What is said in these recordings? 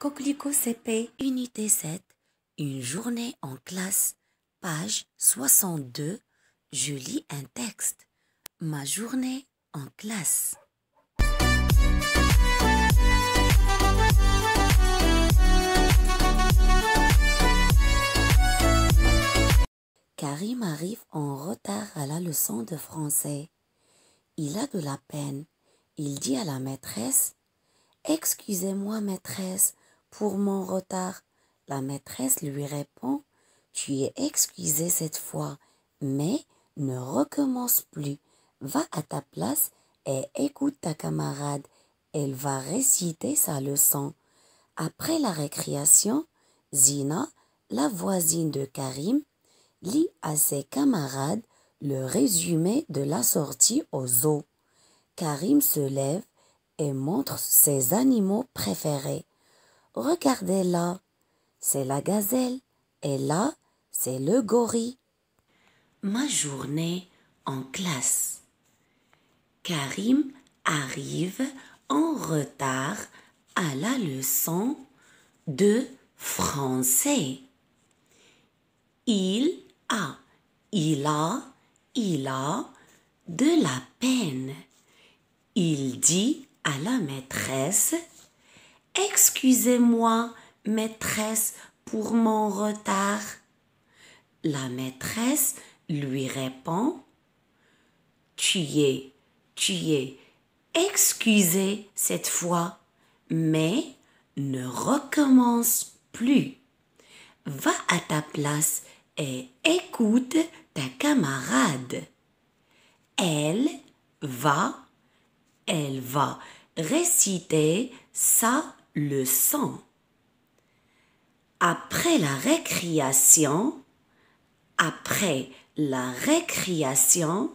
Coquelicot CP, unité 7, une journée en classe, page 62, je lis un texte. Ma journée en classe. Karim arrive en retard à la leçon de français. Il a de la peine. Il dit à la maîtresse Excusez-moi, maîtresse, pour mon retard. La maîtresse lui répond Tu es excusé cette fois, mais ne recommence plus. Va à ta place et écoute ta camarade. Elle va réciter sa leçon. Après la récréation, Zina, la voisine de Karim, lit à ses camarades le résumé de la sortie aux zoo. Karim se lève et montre ses animaux préférés. Regardez là, c'est la gazelle et là, c'est le gorille. Ma journée en classe. Karim arrive en retard à la leçon de français. Il a, il a, il a de la peine. Il dit à la maîtresse Excusez-moi, maîtresse, pour mon retard. La maîtresse lui répond Tu es, tu es excusez cette fois, mais ne recommence plus. Va à ta place et écoute ta camarade. Elle va, elle va réciter sa le sang. Après la récréation, après la récréation,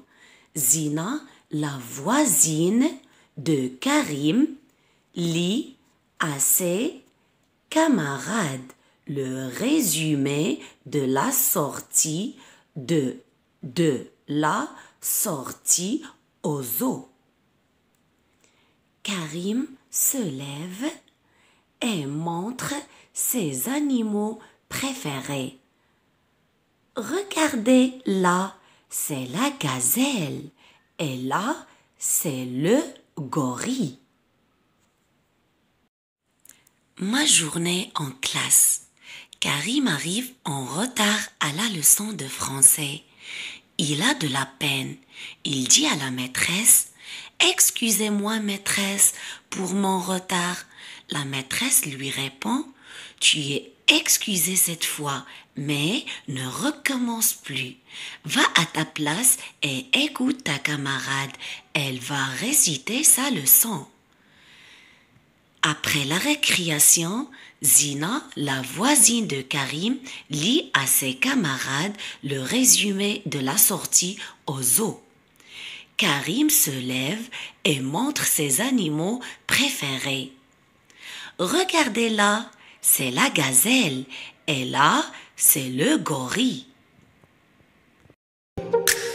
Zina, la voisine de Karim, lit à ses camarades le résumé de la sortie de, de la sortie aux eaux. Karim se lève montre ses animaux préférés. Regardez là, c'est la gazelle et là, c'est le gorille. Ma journée en classe. Karim arrive en retard à la leçon de français. Il a de la peine. Il dit à la maîtresse Excusez-moi, maîtresse, pour mon retard. La maîtresse lui répond, Tu es excusé cette fois, mais ne recommence plus. Va à ta place et écoute ta camarade. Elle va réciter sa leçon. Après la récréation, Zina, la voisine de Karim, lit à ses camarades le résumé de la sortie au zoo. Karim se lève et montre ses animaux préférés. Regardez là, c'est la gazelle et là, c'est le gorille.